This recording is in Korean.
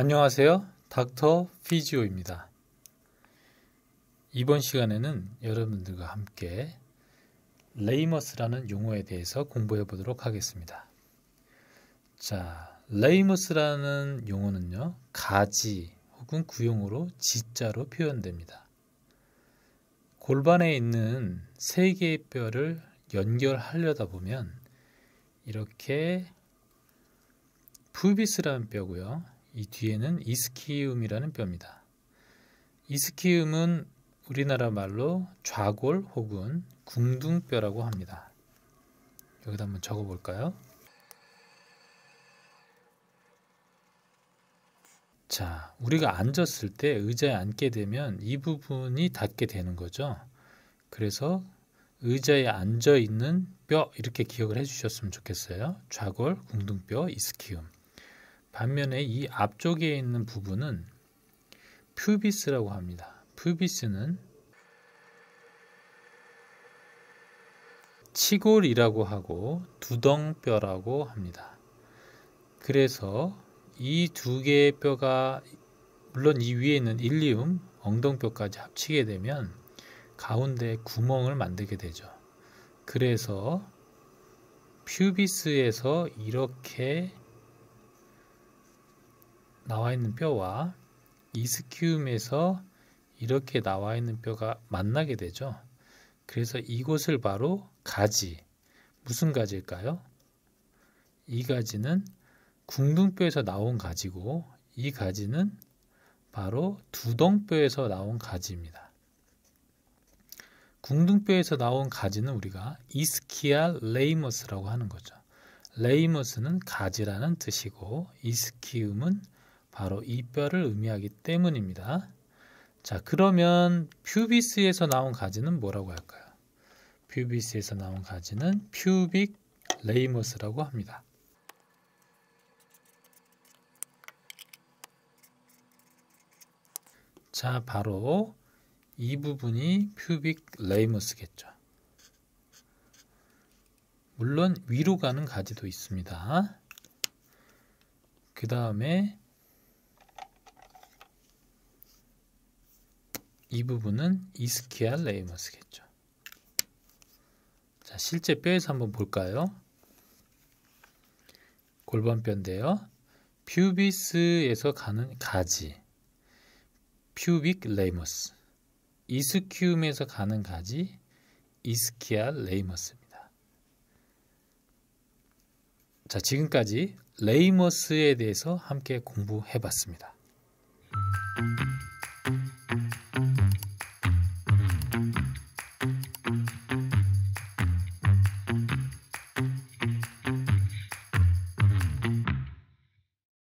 안녕하세요. 닥터 피지오입니다. 이번 시간에는 여러분들과 함께 레이머스라는 용어에 대해서 공부해 보도록 하겠습니다. 자, 레이머스라는 용어는요. 가지 혹은 구용으로 지자로 표현됩니다. 골반에 있는 세 개의 뼈를 연결하려다 보면 이렇게 푸비스라는 뼈고요. 이 뒤에는 이스키움이라는 뼈입니다. 이스키움은 우리나라 말로 좌골 혹은 궁둥뼈라고 합니다. 여기다 한번 적어볼까요? 자, 우리가 앉았을 때 의자에 앉게 되면 이 부분이 닿게 되는 거죠. 그래서 의자에 앉아 있는 뼈 이렇게 기억을 해주셨으면 좋겠어요. 좌골, 궁둥뼈, 이스키움. 반면에 이 앞쪽에 있는 부분은 퓨비스라고 합니다. 퓨비스는 치골이라고 하고 두덩뼈라고 합니다. 그래서 이 두 개의 뼈가 물론 이 위에 있는 일리움 엉덩뼈까지 합치게 되면 가운데 구멍을 만들게 되죠. 그래서 퓨비스에서 이렇게 나와 있는 뼈와 이스키움에서 이렇게 나와 있는 뼈가 만나게 되죠. 그래서 이곳을 바로 가지. 무슨 가지일까요? 이 가지는 궁둥뼈에서 나온 가지고 이 가지는 바로 두덩뼈에서 나온 가지입니다. 궁둥뼈에서 나온 가지는 우리가 이스키아 레이머스라고 하는 거죠. 레이머스는 가지라는 뜻이고 이스키움은 바로 이 뼈를 의미하기 때문입니다. 자, 그러면 퓨비스에서 나온 가지는 뭐라고 할까요? 퓨비스에서 나온 가지는 퓨빅 레이머스라고 합니다. 자, 바로 이 부분이 퓨빅 레이머스겠죠. 물론 위로 가는 가지도 있습니다. 그 다음에 이 부분은 이스키알 레이머스겠죠. 자, 실제 뼈에서 한번 볼까요? 골반뼈인데요. 퓨비스에서 가는 가지. 퓨빅 레이머스. 이스큐움에서 가는 가지. 이스키알 레이머스입니다. 자, 지금까지 레이머스에 대해서 함께 공부해 봤습니다.